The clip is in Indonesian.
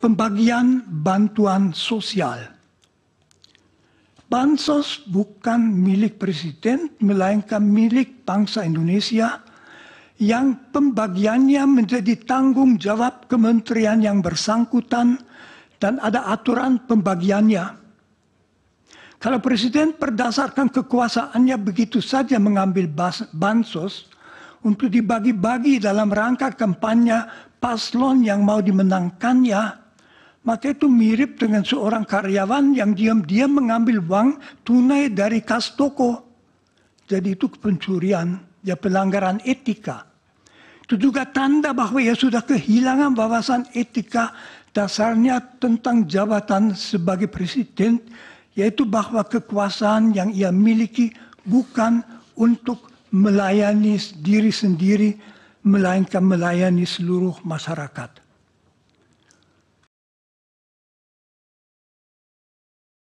Pembagian bantuan sosial. Bansos bukan milik presiden, melainkan milik bangsa Indonesia yang pembagiannya menjadi tanggung jawab kementerian yang bersangkutan dan ada aturan pembagiannya. Kalau presiden berdasarkan kekuasaannya begitu saja mengambil bansos untuk dibagi-bagi dalam rangka kampanye paslon yang mau dimenangkannya, maka itu mirip dengan seorang karyawan yang diam-diam mengambil uang tunai dari kas toko. Jadi itu pencurian, ya pelanggaran etika. Itu juga tanda bahwa ia sudah kehilangan wawasan etika dasarnya tentang jabatan sebagai presiden, yaitu bahwa kekuasaan yang ia miliki bukan untuk melayani diri sendiri, melainkan melayani seluruh masyarakat.